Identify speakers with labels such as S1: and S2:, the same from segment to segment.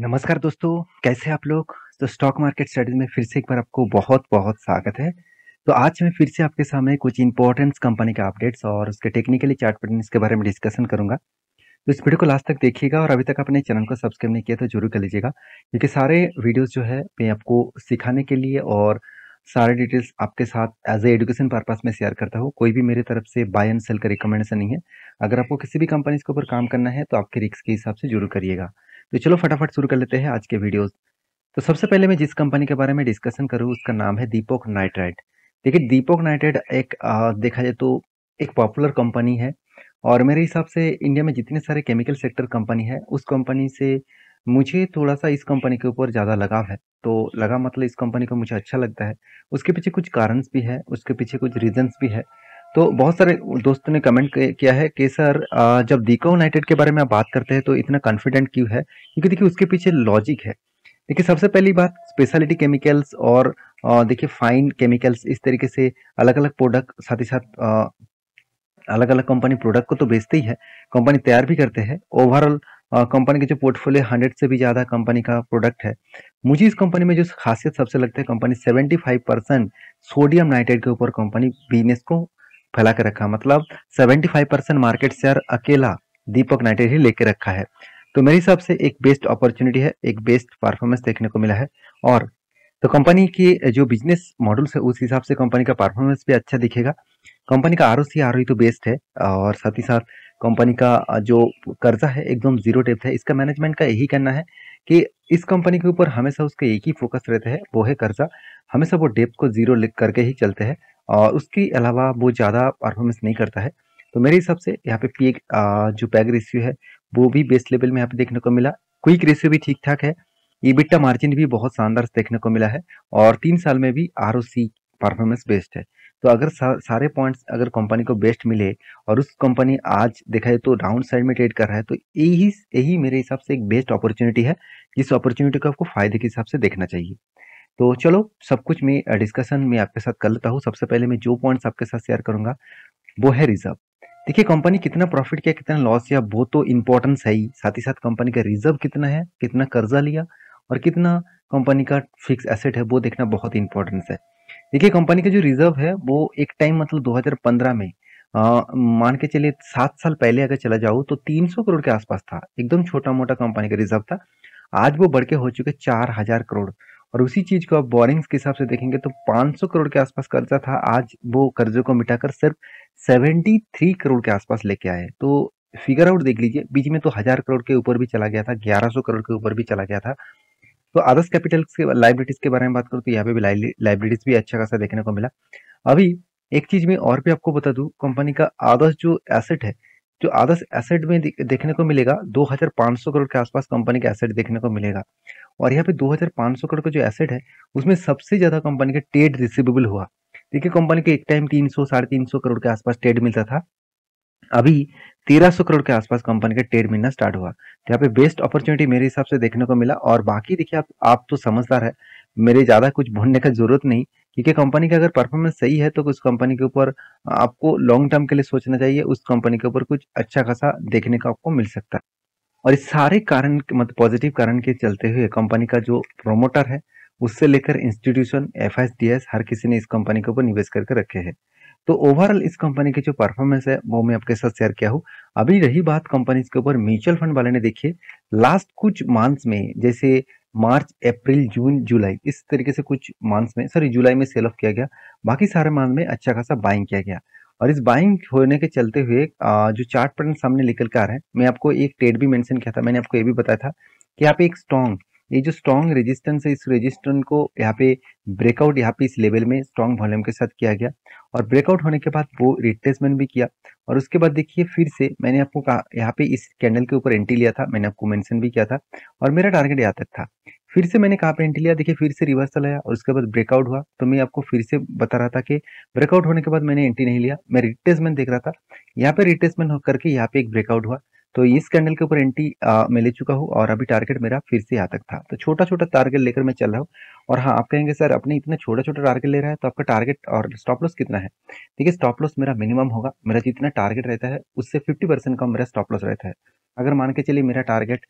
S1: नमस्कार दोस्तों कैसे आप लोग तो स्टॉक मार्केट स्टडीज में फिर से एक बार आपको बहुत बहुत स्वागत है तो आज मैं फिर से आपके सामने कुछ इंपॉर्टेंट कंपनी के अपडेट्स और उसके टेक्निकली चार्ट पैटर्न के बारे में डिस्कशन करूंगा तो इस वीडियो को लास्ट तक देखिएगा और अभी तक अपने चैनल को सब्सक्राइब नहीं किया तो जरूर कर लीजिएगा क्योंकि सारे वीडियोज़ जो है मैं आपको सिखाने के लिए और सारे डिटेल्स आपके साथ एज ए एजुकेशन पर्पज में शेयर करता हूँ कोई भी मेरे तरफ से बाय एंड सेल का रिकमेंडेशन नहीं है अगर आपको किसी भी कंपनीज के ऊपर काम करना है तो आपके रिक्स के हिसाब से जरूर करिएगा तो चलो फटाफट शुरू कर लेते हैं आज के वीडियोस तो सबसे पहले मैं जिस कंपनी के बारे में डिस्कशन करूँ उसका नाम है दीपक नाइट्राइट देखिए दीपक नाइट्राइट एक आ, देखा जाए तो एक पॉपुलर कंपनी है और मेरे हिसाब से इंडिया में जितने सारे केमिकल सेक्टर कंपनी है उस कंपनी से मुझे थोड़ा सा इस कंपनी के ऊपर ज़्यादा लगाव है तो लगा मतलब इस कंपनी को मुझे अच्छा लगता है उसके पीछे कुछ कारण्स भी है उसके पीछे कुछ रीजन्स भी है तो बहुत सारे दोस्तों ने कमेंट किया है कि सर जब दीका यूनाइटेड के बारे में आप बात करते हैं तो इतना कॉन्फिडेंट क्यों है क्योंकि देखिए उसके पीछे लॉजिक है देखिए सबसे पहली बात स्पेशलिटी केमिकल्स और देखिए फाइन केमिकल्स इस तरीके से अलग अलग प्रोडक्ट साथ ही साथ अलग अलग कंपनी प्रोडक्ट को तो बेचते ही है कंपनी तैयार भी करते हैं ओवरऑल कंपनी के जो पोर्टफोलियो हंड्रेड से भी ज़्यादा कंपनी का प्रोडक्ट है मुझे इस कंपनी में जो खासियत सबसे लगता है company seventy five percent sodium nitrate के ऊपर कंपनी बिजनेस को फैला के रखा मतलब 75 परसेंट मार्केट शेयर अकेला दीपक नाइटेड ही लेके रखा है तो मेरे हिसाब से एक बेस्ट अपॉर्चुनिटी है एक बेस्ट परफॉर्मेंस देखने को मिला है और तो कंपनी की जो बिजनेस मॉडल्स है उस हिसाब से कंपनी का परफॉर्मेंस भी अच्छा दिखेगा कंपनी का आर ओ सी आर तो बेस्ट है और साथ ही साथ कंपनी का जो कर्जा है एकदम जीरो टेप है इसका मैनेजमेंट का यही कहना है कि इस कंपनी के ऊपर हमेशा उसका एक ही फोकस रहता है वो है कर्जा हमेशा वो डेप को जीरो लिख करके ही चलते हैं और उसके अलावा वो ज़्यादा परफॉर्मेंस नहीं करता है तो मेरे हिसाब से यहाँ पे पी जो पैग रेशियो है वो भी बेस्ट लेवल में यहाँ पे देखने को मिला क्विक रेशियो भी ठीक ठाक है ईबिट्टा मार्जिन भी बहुत शानदार देखने को मिला है और तीन साल में भी आर परफॉर्मेंस बेस्ट है तो अगर सारे पॉइंट्स अगर कंपनी को बेस्ट मिले और उस कंपनी आज देखा जाए तो डाउन साइड में ट्रेड कर रहा है तो यही यही मेरे हिसाब से एक बेस्ट अपॉर्चुनिटी है जिस अपॉर्चुनिटी को आपको फायदे के हिसाब से देखना चाहिए तो चलो सब कुछ मैं डिस्कशन में आपके साथ कर लेता हूँ सबसे पहले मैं जो पॉइंट्स आपके साथ शेयर करूंगा वो है रिजर्व देखिए कंपनी कितना प्रॉफिट किया कितना लॉस किया वो तो इम्पोर्टेंस है ही साथ ही साथ कंपनी का रिजर्व कितना है कितना कर्जा लिया और कितना कंपनी का फिक्स एसेट है वो देखना बहुत इंपॉर्टेंस है देखिए कंपनी का जो रिजर्व है वो एक टाइम मतलब 2015 में आ, मान के चलिए सात साल पहले अगर चला जाऊँ तो 300 करोड़ के आसपास था एकदम छोटा मोटा कंपनी का रिजर्व था आज वो बढ़ के हो चुके चार हजार करोड़ और उसी चीज को आप बोरिंग्स के हिसाब से देखेंगे तो 500 करोड़ के आसपास कर्जा था आज वो कर्जे को मिटाकर सिर्फ 73 करोड़ के आसपास लेके आए तो फिगर आउट देख लीजिए बीच में तो हजार करोड़ के ऊपर भी चला गया था 1100 करोड़ के ऊपर भी चला गया था तो आदर्श कैपिटल के लाइब्रेटीज के बारे में बात करूँ तो यहाँ पे भी लाइब्रेटीज भी अच्छा खासा देखने को मिला अभी एक चीज में और भी आपको बता दू कंपनी का आदर्श जो एसेट है जो आदर्श एसेट में देखने को मिलेगा 2500 करोड़ के आसपास कंपनी के एसेट देखने को मिलेगा और यहाँ पे 2500 करोड़ का जो एसेट है उसमें सबसे ज़्यादा कंपनी के ट्रेड रिसीवेबल हुआ देखिए कंपनी के एक टाइम तीन सौ साढ़े तीन सौ करोड़ के आसपास ट्रेड मिलता था अभी तेरह सौ करोड़ के आसपास कंपनी का ट्रेड मिलना स्टार्ट हुआ तो यहाँ पे बेस्ट अपॉर्चुनिटी मेरे हिसाब से देखने को मिला और बाकी देखिए आप आप तो समझदार है मेरे ज़्यादा कुछ भूनने का जरूरत नहीं क्योंकि कंपनी का अगर परफॉर्मेंस सही है तो उस कंपनी के ऊपर आपको लॉन्ग टर्म के लिए सोचना चाहिए उस कंपनी के ऊपर कुछ अच्छा खासा देखने का आपको मिल सकता है और इस सारे कारण मतलब पॉजिटिव कारण के चलते हुए कंपनी का जो प्रोमोटर है उससे लेकर इंस्टीट्यूशन एफ हर किसी ने इस कंपनी के ऊपर निवेश करके रखे है तो ओवरऑल इस कंपनी के जो परफॉर्मेंस है वो मैं आपके साथ शेयर किया हूँ अभी रही बात कंपनी के ऊपर म्यूचुअल फंड वाले ने देखिए लास्ट कुछ मंथ्स में जैसे मार्च अप्रैल जून जुलाई इस तरीके से कुछ मंथ्स में सॉरी जुलाई में सेल ऑफ किया गया बाकी सारे मंथ में अच्छा खासा बाइंग किया गया और इस बाइंग होने के चलते हुए जो चार्ट पैटर्न सामने निकल कर आ रहा है मैं आपको एक ट्रेड भी मेंशन किया था मैंने आपको ये भी बताया था कि यहाँ पे एक स्ट्रॉन्ग ये जो स्ट्रॉन्ग रेजिस्टेंस है इस रेजिस्टेंस को यहाँ पे ब्रेकआउट यहाँ पे इस लेवल में स्ट्रॉन्ग वॉल्यूम के साथ किया गया और ब्रेकआउट होने के बाद वो रिप्लेसमेंट भी किया और उसके बाद देखिए फिर से मैंने आपको कहा यहाँ पे इस कैंडल के ऊपर एंट्री लिया था मैंने आपको मेंशन भी किया था और मेरा टारगेट यहाँ तक था फिर से मैंने कहाँ पे एंट्री लिया देखिए फिर से रिवर्सल आया और उसके बाद ब्रेकआउट हुआ तो मैं आपको फिर से बता रहा था कि ब्रेकआउट होने के बाद मैंने एंट्री नहीं लिया मैं रिटेसमेंट देख रहा था यहाँ पे रिटेसमेंट होकर के यहाँ पे एक ब्रेकआउट हुआ तो इस कैंडल के ऊपर एंट्री मैं ले चुका हूँ और अभी टारगेट मेरा फिर से यहाँ तक था तो छोटा छोटा टारगेट लेकर मैं चल रहा हूँ और हाँ आप कहेंगे सर अपने इतना छोटा छोटा टारगेट ले रहा है तो आपका टारगेट और स्टॉप लॉस कितना है देखिए स्टॉप लॉस मेरा मिनिमम होगा मेरा जितना टारगेट रहता है उससे फिफ्टी परसेंट कम मेरा स्टॉप लॉस रहता है अगर मान के चलिए मेरा टारगेट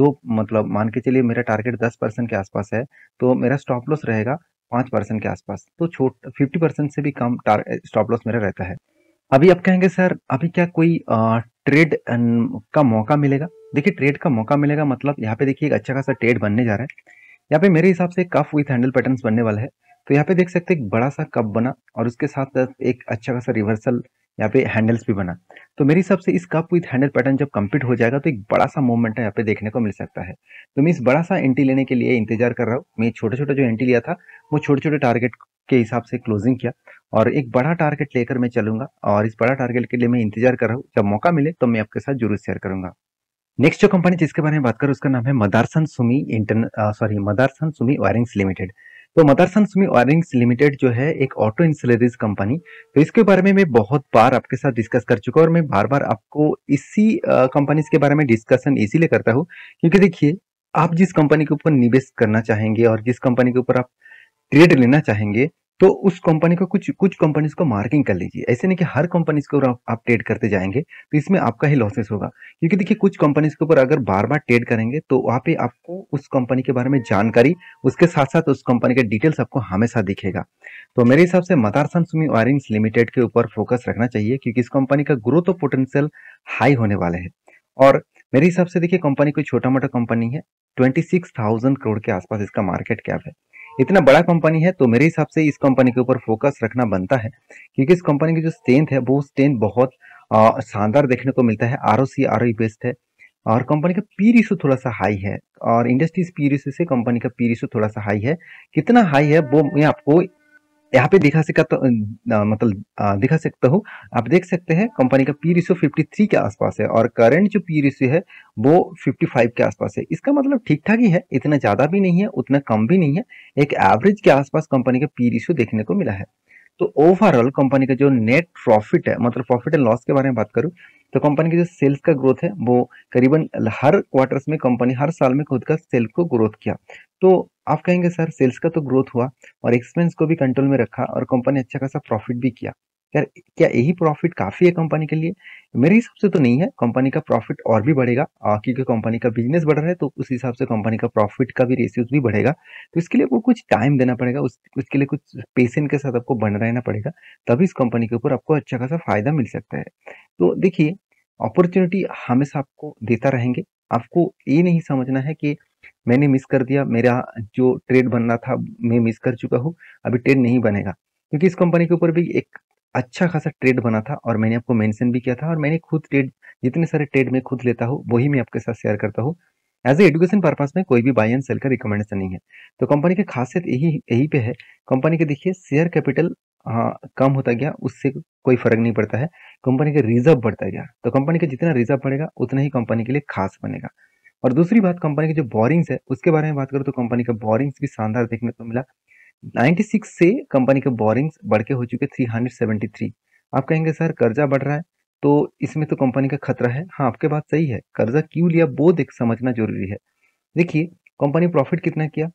S1: दो मतलब मान के चलिए मेरा टारगेट दस परसेंट के आसपास है तो मेरा स्टॉप लॉस रहेगा पाँच परसेंट के आसपास तो छोट फिफ्टी परसेंट से भी कम स्टॉप लॉस मेरा रहता है अभी आप कहेंगे सर अभी क्या कोई ट्रेड का मौका मिलेगा देखिए ट्रेड का मौका मिलेगा मतलब यहाँ पे देखिए एक अच्छा खासा ट्रेड बनने जा रहा है यहाँ पे मेरे हिसाब से कफ विथ हैंडल पैटर्न बनने वाला है तो यहाँ पे देख सकते हैं एक बड़ा सा कप बना और उसके साथ साथ एक अच्छा खासा रिवर्सल यहाँ पे हैंडल्स भी बना तो मेरे हिसाब से इस कप विथ हैंडल पैटर्न जब कम्प्लीट हो जाएगा तो एक बड़ा सा मूवमेंट यहाँ पे देखने को मिल सकता है तो मैं इस बड़ा सा एंटी लेने के लिए इंतजार कर रहा हूँ मैं छोटे छोटे जो एंटी लिया था वो छोटे छोटे टारगेट के हिसाब से क्लोजिंग किया और एक बड़ा टारगेट लेकर मैं चलूंगा और इस बड़ा टारगेट के लिए मैं इंतजार कर रहा हूँ जब मौका मिले तो मैं आपके साथ जरूर शेयर करूंगा नेक्स्ट जो कंपनी जिसके बारे में बात करूँ उसका नाम है मदारसन सुमी इंटर sorry Motherson Sumi wirings limited तो मदारसन सुमी वायरिंग्स लिमिटेड जो है एक ऑटो इंसलरीज कंपनी तो इसके बारे में मैं बहुत बार आपके साथ डिस्कस कर चुका हूँ और मैं बार बार आपको इसी कंपनीज के बारे में डिस्कशन इसीलिए करता हूँ क्योंकि देखिए आप जिस कंपनी के ऊपर निवेश करना चाहेंगे और जिस कंपनी के ऊपर आप ट्रेड लेना चाहेंगे तो उस कंपनी को कुछ कुछ कंपनीज को मार्किंग कर लीजिए ऐसे नहीं कि हर कंपनीज को आप ट्रेड करते जाएंगे तो इसमें आपका ही लॉसेस होगा क्योंकि देखिए कुछ कंपनीज के ऊपर अगर बार बार ट्रेड करेंगे तो वहाँ पे आपको उस कंपनी के बारे में जानकारी उसके साथ साथ उस कंपनी के डिटेल्स आपको हमेशा दिखेगा तो मेरे हिसाब से मतारसन सुमी वायरिंग्स लिमिटेड के ऊपर फोकस रखना चाहिए क्योंकि इस कंपनी का ग्रोथ और पोटेंशियल हाई होने वाले है और मेरे हिसाब से देखिए कंपनी कोई छोटा मोटा कंपनी है ट्वेंटी सिक्स थाउजेंड करोड़ के आसपास इसका मार्केट कैप है इतना बड़ा कंपनी है तो मेरे हिसाब से इस कंपनी के ऊपर फोकस रखना बनता है क्योंकि इस कंपनी की जो स्ट्रेंथ है वो स्ट्रेंथ बहुत शानदार देखने को मिलता है R O C R O best है और कंपनी का पी रिशो थोड़ा सा हाई है और इंडस्ट्रीज पी रिशो से कंपनी का पी रिशो थोड़ा सा हाई है कितना हाई है वो मैं आपको यहाँ पे दिखा सकता तो, मतलब दिखा सकता हूँ आप देख सकते हैं कंपनी का पी रिशो थ्री के आसपास है और करंट जो पी रिशो है वो 55 के आसपास है इसका मतलब ठीक ठाक ही है इतना ज़्यादा भी नहीं है उतना कम भी नहीं है एक एवरेज के आसपास कंपनी का पी रिशो देखने को मिला है तो ओवरऑल कंपनी का जो नेट प्रॉफिट है मतलब प्रॉफिट एंड लॉस के बारे में बात करूँ तो कंपनी की जो सेल्स का ग्रोथ है वो करीबन हर क्वार्टर्स में कंपनी हर साल में खुद का सेल्स को ग्रोथ किया तो आप कहेंगे सर सेल्स का तो ग्रोथ हुआ और एक्सपेंस को भी कंट्रोल में रखा और कंपनी अच्छा खासा प्रॉफिट भी किया यार क्या यही प्रॉफिट काफ़ी है कंपनी के लिए मेरे हिसाब से तो नहीं है कंपनी का प्रॉफिट और भी बढ़ेगा क्योंकि कंपनी का बिजनेस बढ़ रहा है तो उस हिसाब से कंपनी का प्रॉफिट का भी रेशियोज भी बढ़ेगा तो इसके लिए आपको कुछ टाइम देना पड़ेगा उस उसके लिए कुछ पेशेंट के साथ आपको बन रहना पड़ेगा तभी इस कंपनी के ऊपर आपको अच्छा खासा फायदा मिल सकता है तो देखिए अपॉर्चुनिटी हमेशा आपको देता रहेंगे आपको ये नहीं समझना है कि मैंने मिस कर दिया मेरा जो ट्रेड बनना था मैं मिस कर चुका हूँ अभी ट्रेड नहीं बनेगा क्योंकि इस कंपनी के ऊपर भी एक अच्छा खासा ट्रेड बना था और मैंने आपको मेंशन भी किया था और मैंने खुद ट्रेड जितने सारे ट्रेड मैं खुद लेता हूँ वही मैं आपके साथ शेयर करता हूँ एज ए एजुकेशन पर्पज में कोई भी बाय एंड सेल का रिकमेंडेशन नहीं है तो कंपनी की खासियत यही यही पे है कंपनी के देखिए शेयर कैपिटल हाँ, कम होता गया उससे कोई फर्क नहीं पड़ता है कंपनी का रिजर्व बढ़ता गया तो कंपनी का जितना रिजर्व बढ़ेगा उतना ही कंपनी के लिए खास बनेगा और दूसरी बात कंपनी की जो बोरिंग्स है उसके बारे में बात करूँ तो कंपनी का बोरिंग्स भी शानदार देखने को मिला 96 से कंपनी के बोरिंग्स बढ़ के हो चुके 373 आप कहेंगे सर कर्जा बढ़ रहा है तो इसमें तो कंपनी का खतरा है हाँ आपके बात सही है कर्जा क्यों लिया वो देख समझना जरूरी है देखिए कंपनी प्रॉफिट कितना किया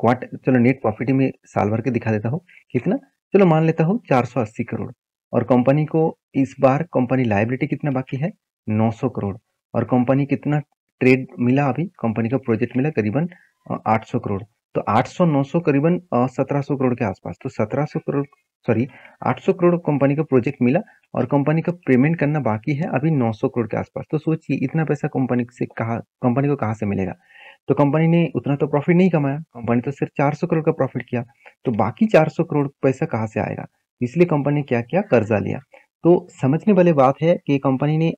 S1: क्वार्टर चलो नेट प्रॉफिट में साल भर के दिखा देता हूँ कितना चलो मान लेता हूँ 480 करोड़ और कंपनी को इस बार कंपनी लाइबिलिटी कितना बाकी है 900 करोड़ और कंपनी कितना ट्रेड मिला अभी कंपनी का प्रोजेक्ट मिला करीबन 800 करोड़ तो 800 900 करीबन 1700 करोड़ के आसपास तो 1700 करोड़ सॉरी 800 करोड़ कंपनी का प्रोजेक्ट मिला और कंपनी का पेमेंट करना बाकी है अभी 900 करोड़ के आसपास तो सोचिए इतना पैसा कंपनी से कहा कंपनी को कहाँ से मिलेगा तो कंपनी ने उतना तो प्रॉफिट नहीं कमाया कंपनी तो सिर्फ सौ करोड़ का प्रॉफिट किया तो बाकी सौ करोड़ पैसा कहाँ से आएगा इसलिए कंपनी ने क्या किया कर्जा लिया तो समझने वाली बात है कि कंपनी ने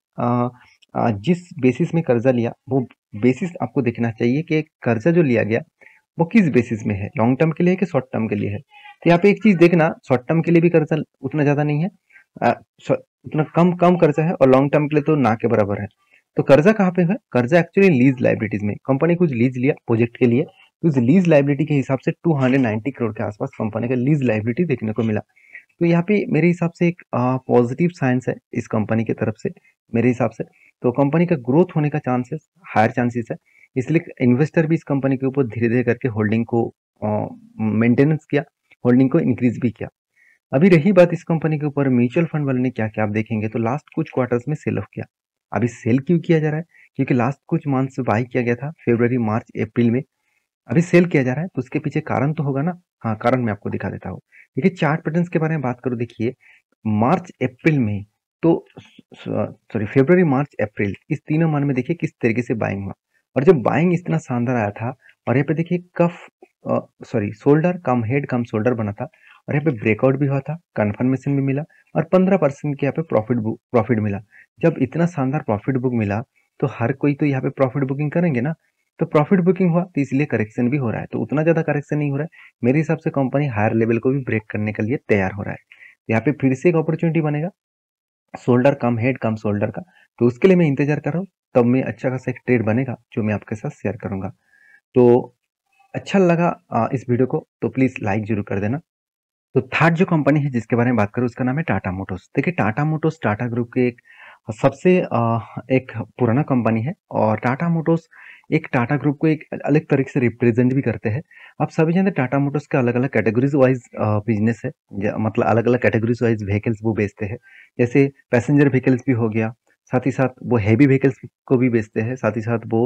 S1: जिस बेसिस में कर्जा लिया वो बेसिस आपको देखना चाहिए कि कर्जा जो लिया गया वो किस बेसिस में है लॉन्ग टर्म के लिए है कि शॉर्ट टर्म के लिए है तो यहाँ पे एक चीज देखना शॉर्ट टर्म के लिए भी कर्जा उतना ज्यादा नहीं है आ, उतना कम कम कर्जा है और लॉन्ग टर्म के लिए तो ना के बराबर है तो कर्जा कहाँ पे है कर्जा एक्चुअली लीज लाइब्रिटीज में कंपनी कुछ लीज लिया प्रोजेक्ट के लिए तो इस लीज लाइब्रिटी के हिसाब से टू करोड़ के आसपास कंपनी का लीज लाइब्रिटी देखने को मिला तो यहाँ पे मेरे हिसाब से एक पॉजिटिव साइंस है इस कंपनी की तरफ से मेरे हिसाब से तो कंपनी का ग्रोथ होने का चांसेस हायर चांसेस है इसलिए इन्वेस्टर भी इस कंपनी के ऊपर धीरे धीरे करके होल्डिंग को मेंटेनेंस किया होल्डिंग को इंक्रीज भी किया अभी रही बात इस कंपनी के ऊपर म्यूचुअल फंड वाले ने क्या क्या आप देखेंगे तो लास्ट कुछ क्वार्टर्स में सेल ऑफ किया अभी सेल क्यों किया जा रहा है क्योंकि लास्ट कुछ मंथ्स बाई किया गया था फेब्रवरी मार्च अप्रैल में अभी सेल किया जा रहा है तो उसके पीछे कारण तो होगा ना हाँ कारण मैं आपको दिखा देता हूँ देखिए चार्ट पैटर्न्स के बारे में बात करो देखिए मार्च अप्रैल में तो सॉरी फेब्रवरी मार्च अप्रैल इस तीनों मन में देखिए किस तरीके से बाइंग हुआ और जब बाइंग इतना शानदार आया था और यहाँ पे देखिए cuff sorry shoulder cum head cum shoulder बना था और यहाँ पे ब्रेकआउट भी हुआ था कन्फर्मेशन भी मिला और पंद्रह परसेंट के यहाँ पे प्रॉफिट प्रॉफिट मिला जब इतना शानदार प्रॉफिट बुक मिला तो हर कोई तो यहाँ पे प्रॉफिट बुकिंग करेंगे ना तो प्रॉफिट बुकिंग हुआ तो इसलिए करेक्शन भी हो रहा है तो उतना ज़्यादा करेक्शन नहीं हो रहा है मेरे हिसाब से कंपनी हायर लेवल को भी ब्रेक करने के लिए तैयार हो रहा है यहाँ पे फिर से एक अपॉर्चुनिटी बनेगा shoulder cum head cum shoulder का तो उसके लिए मैं इंतजार कर रहा हूँ तब मैं अच्छा खासा एक ट्रेड बनेगा जो मैं आपके साथ शेयर करूंगा तो अच्छा लगा इस वीडियो को तो प्लीज़ लाइक जरूर कर देना तो थर्ड जो कंपनी है जिसके बारे में बात करूँ उसका नाम है टाटा मोटर्स देखिए टाटा मोटर्स टाटा ग्रुप के एक सबसे एक पुराना कंपनी है और टाटा मोटर्स एक टाटा ग्रुप को एक अलग तरीके से रिप्रेजेंट भी करते हैं आप सभी जानते टाटा मोटर्स के अलग अलग कैटेगरीज वाइज बिजनेस है मतलब अलग अलग कैटेगरीज वाइज व्हीकल्स वो बेचते हैं जैसे पैसेंजर व्हीकल्स भी हो गया साथ ही साथ वो हैवी व्हीकल्स को भी बेचते हैं साथ ही साथ वो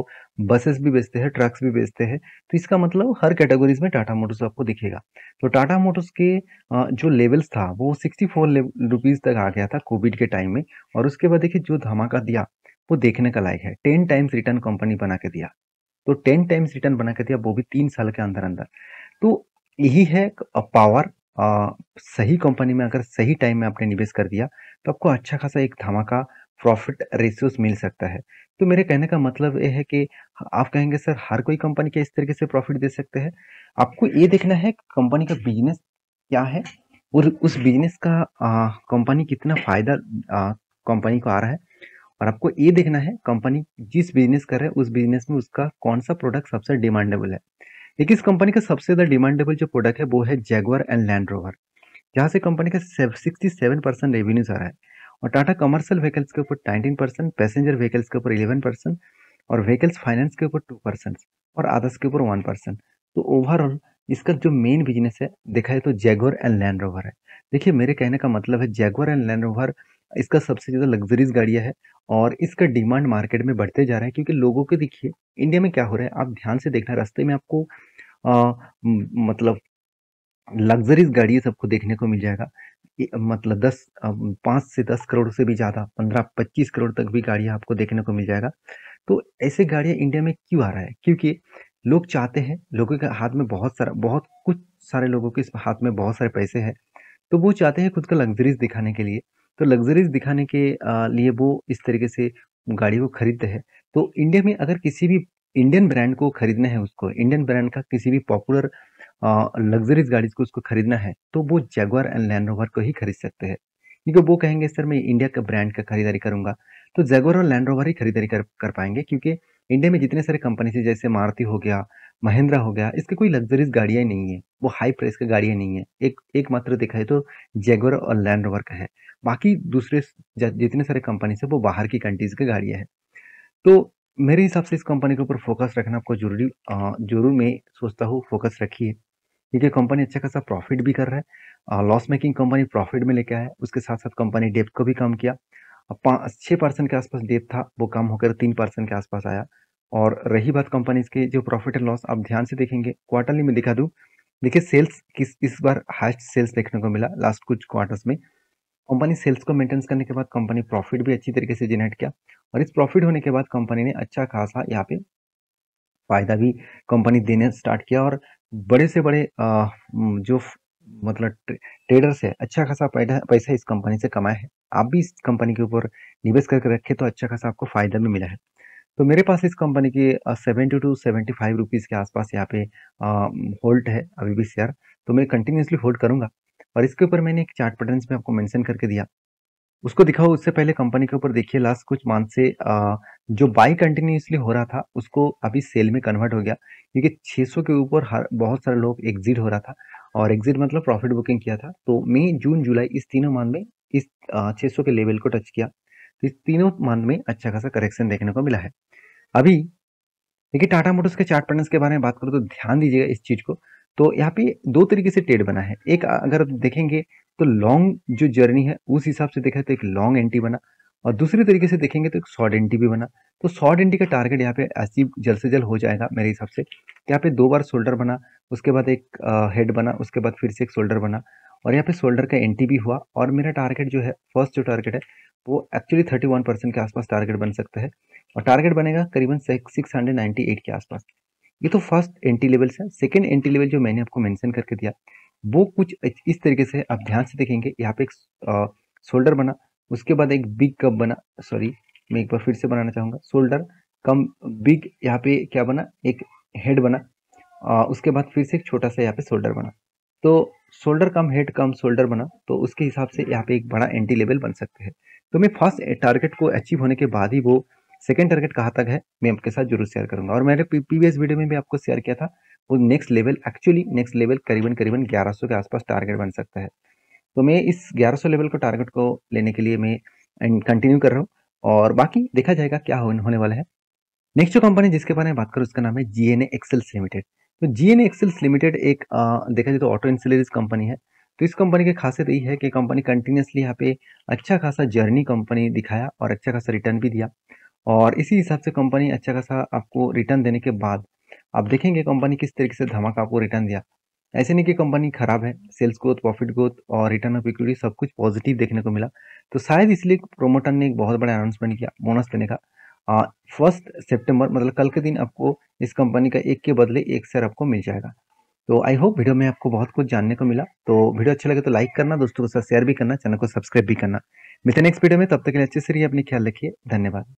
S1: बसेस भी बेचते हैं ट्रक्स भी बेचते हैं तो इसका मतलब हर कैटेगरीज में टाटा मोटर्स आपको दिखेगा तो टाटा मोटर्स के जो लेवल्स था वो सिक्सटी फोर रुपीज़ तक आ गया था कोविड के टाइम में और उसके बाद देखिए जो धमाका दिया वो देखने का लायक है टेन टाइम्स रिटर्न कंपनी बना के दिया तो टेन टाइम्स रिटर्न बना के दिया वो भी तीन साल के अंदर अंदर तो यही है पावर आ, सही कंपनी में अगर सही टाइम में आपने निवेश कर दिया तो आपको अच्छा खासा एक धमाका प्रॉफिट रेशियोस मिल सकता है तो मेरे कहने का मतलब ये है कि आप कहेंगे सर हर कोई कंपनी के इस तरीके से प्रॉफिट दे सकते हैं आपको ये देखना है कंपनी का बिजनेस क्या है और उस बिजनेस का कंपनी कितना फायदा कंपनी को आ रहा है और आपको ये देखना है कंपनी जिस बिजनेस कर रहे हैं उस बिजनेस में उसका कौन सा प्रोडक्ट सबसे डिमांडेबल है एक इस कंपनी का सबसे ज़्यादा डिमांडेबल जो प्रोडक्ट है वो है जैगवर एंड लैंड रोवर जहाँ से कंपनी का सिक्सटी सेवन परसेंट रेवेन्यूज आ रहा है और टाटा कमर्शियल व्हीकल्स के ऊपर नाइनटीन परसेंट पैसेंजर व्हीकल्स के ऊपर इलेवन परसेंट और व्हीकल्स फाइनेंस के ऊपर टू परसेंट और आदर्स के ऊपर वन परसेंट तो ओवरऑल इसका जो मेन बिजनेस है देखा है तो जैगवर एंड लैंड रोवर है देखिए मेरे कहने का मतलब है जैगवर एंड लैंड रोवर इसका सबसे ज़्यादा लग्जरीज गाड़ियाँ है और इसका डिमांड मार्केट में बढ़ते जा रहा है क्योंकि लोगों के देखिए इंडिया में क्या हो रहा है आप ध्यान से देखना रास्ते में आपको आ, मतलब लग्जरीज गाड़ी सबको देखने को मिल जाएगा मतलब दस पाँच से दस करोड़ से भी ज़्यादा पंद्रह पच्चीस करोड़ तक भी गाड़ियाँ आपको देखने को मिल जाएगा तो ऐसे गाड़ियाँ इंडिया में क्यों आ रहा है क्योंकि लोग चाहते हैं लोगों के हाथ में बहुत सारा बहुत कुछ सारे लोगों के हाथ में बहुत सारे पैसे हैं तो वो चाहते हैं खुद का लग्जरीज दिखाने के लिए तो लग्जरीज दिखाने के लिए वो इस तरीके से गाड़ी को खरीदते हैं तो इंडिया में अगर किसी भी इंडियन ब्रांड को खरीदना है उसको इंडियन ब्रांड का किसी भी पॉपुलर लग्जरीज गाड़ी को उसको खरीदना है तो वो जगवर एंड लैंड रोवर को ही खरीद सकते हैं क्योंकि वो कहेंगे सर मैं इंडिया का ब्रांड का खरीदारी करूंगा तो जगवर और लैंड रोवर ही खरीदारी कर, कर पाएंगे क्योंकि इंडिया में जितने सारे कंपनी है जैसे मारुति हो गया महिंद्रा हो गया इसकी कोई लग्जरीज गाड़ियाँ नहीं है वो हाई प्राइस की गाड़ियाँ नहीं है एक एकमात्र देखा है तो जेगोर और लैंड रोवर का है बाकी दूसरे जितने सारे कंपनीज है वो बाहर की कंट्रीज़ के गाड़ियाँ हैं तो मेरे हिसाब से इस कंपनी के ऊपर फोकस रखना आपको जरूरी जरूर मैं सोचता हूँ फोकस रखिए क्योंकि कंपनी अच्छा खासा प्रॉफिट भी कर रहा है लॉस मेकिंग कंपनी प्रॉफिट में लेके आया उसके साथ साथ कंपनी डेप्थ को भी कम किया पाँच छः परसेंट के आसपास डेप था वो कम होकर तीन परसेंट के आसपास आया और रही बात कंपनीज के जो प्रॉफिट एंड लॉस आप ध्यान से देखेंगे क्वार्टरली में दिखा दूँ देखिए सेल्स किस इस बार हाइस्ट सेल्स देखने को मिला लास्ट कुछ क्वार्टर्स में कंपनी सेल्स को मेंटेन्स करने के बाद कंपनी प्रॉफिट भी अच्छी तरीके से जनरेट किया और इस प्रॉफिट होने के बाद कंपनी ने अच्छा खासा यहाँ पे फ़ायदा भी कंपनी देने स्टार्ट किया और बड़े से बड़े जो मतलब ट्रेडर्स है अच्छा खासा पैसा इस कंपनी से कमाया है आप भी इस कंपनी के ऊपर निवेश करके रखें तो अच्छा खासा आपको फ़ायदा भी मिला है तो मेरे पास इस कंपनी के seventy two seventy five rupees के आसपास यहाँ पे होल्ड है अभी भी शेयर तो मैं कंटिन्यूसली होल्ड करूंगा और इसके ऊपर मैंने एक चार्ट पैटर्न में आपको मेंशन करके दिया उसको दिखाओ उससे पहले कंपनी के ऊपर देखिए लास्ट कुछ मंथ से जो बाई कंटिन्यूसली हो रहा था उसको अभी सेल में कन्वर्ट हो गया क्योंकि 600 के ऊपर हर बहुत सारे लोग एग्जिट हो रहा था और एग्जिट मतलब प्रॉफिट बुकिंग किया था तो मई जून जुलाई इस तीनों मंथ में इस छः सौ के लेवल को टच किया तो इस तीनों मंथ में अच्छा खासा करेक्शन देखने को मिला है अभी देखिए टाटा मोटर्स के चार्ट पैटर्न के बारे में बात करो तो ध्यान दीजिएगा इस चीज़ को तो यहाँ पे दो तरीके से ट्रेड बना है एक अगर देखेंगे तो लॉन्ग जो जर्नी है उस हिसाब से देखा तो एक लॉन्ग एंटी बना और दूसरे तरीके से देखेंगे तो एक शॉर्ट एंटी भी बना तो शॉर्ट एंट्री का टारगेट यहाँ पे अचीव जल्द से जल्द हो जाएगा मेरे हिसाब से यहाँ पे दो बार शोल्डर बना उसके बाद एक हेड बना उसके बाद फिर से एक शोल्डर बना और यहाँ पे शोल्डर का एंटी भी हुआ और मेरा टारगेट जो है फर्स्ट जो टारगेट है वो एक्चुअली थर्टी वन परसेंट के आसपास टारगेट बन सकता है और टारगेट बनेगा करीबन सिक्स हंड्रेड नाइन्टी एट के आसपास ये तो फर्स्ट एंटी लेवल्स है सेकेंड एंटी लेवल जो मैंने आपको मैंशन करके दिया वो कुछ इस तरीके से आप ध्यान से देखेंगे यहाँ पे एक शोल्डर बना उसके बाद एक बिग कप बना सॉरी मैं एक बार फिर से बनाना चाहूँगा शोल्डर कम बिग यहाँ पे क्या बना एक हेड बना आ, उसके बाद फिर से एक छोटा सा यहाँ पे शोल्डर बना तो shoulder cum head cum shoulder बना तो उसके हिसाब से यहाँ पे एक बड़ा एंटी लेवल बन सकते हैं तो मैं फर्स्ट टारगेट को अचीव होने के बाद ही वो सेकेंड टारगेट कहाँ तक है मैं आपके साथ जरूर शेयर करूंगा और मैंने प्रीवियस वीडियो में भी आपको शेयर किया था वो next level actually next level करीबन करीबन 1100 के आसपास टारगेट बन सकता है तो मैं इस 1100 लेवल को टारगेट को लेने के लिए मैं कंटिन्यू कर रहा हूँ और बाकी देखा जाएगा क्या होने वाला है नेक्स्ट जो कंपनी जिसके बारे में बात करूँ उसका नाम है जी एन एक्सेल्स लिमिटेड तो जी एन एक्सेल्स लिमिटेड एक आ, देखा जाए तो ऑटो इंसिलरीज कंपनी है तो इस कंपनी की खासियत यही है कि कंपनी कंटिन्यूसली यहाँ पे अच्छा खासा जर्नी कंपनी दिखाया और अच्छा खासा रिटर्न भी दिया और इसी हिसाब से कंपनी अच्छा खासा आपको रिटर्न देने के बाद आप देखेंगे कंपनी किस तरीके से धमाका आपको रिटर्न दिया ऐसे नहीं कि कंपनी खराब है सेल्स ग्रोथ प्रॉफिट ग्रोथ और रिटर्न ऑफ इक्विटी सब कुछ पॉजिटिव देखने को मिला तो शायद इसलिए प्रोमोटर ने एक बहुत बड़ा अनाउंसमेंट किया बोनस देने का फर्स्ट सेप्टेम्बर मतलब कल के दिन आपको इस कंपनी का एक के बदले एक शेयर आपको मिल जाएगा तो आई होप वीडियो में आपको बहुत कुछ जानने को मिला तो वीडियो अच्छा लगे तो लाइक करना दोस्तों के साथ शेयर भी करना चैनल को सब्सक्राइब भी करना मिलते नेक्स्ट वीडियो में तब तक के लिए अच्छे से रहिए अपने ख्याल रखिए धन्यवाद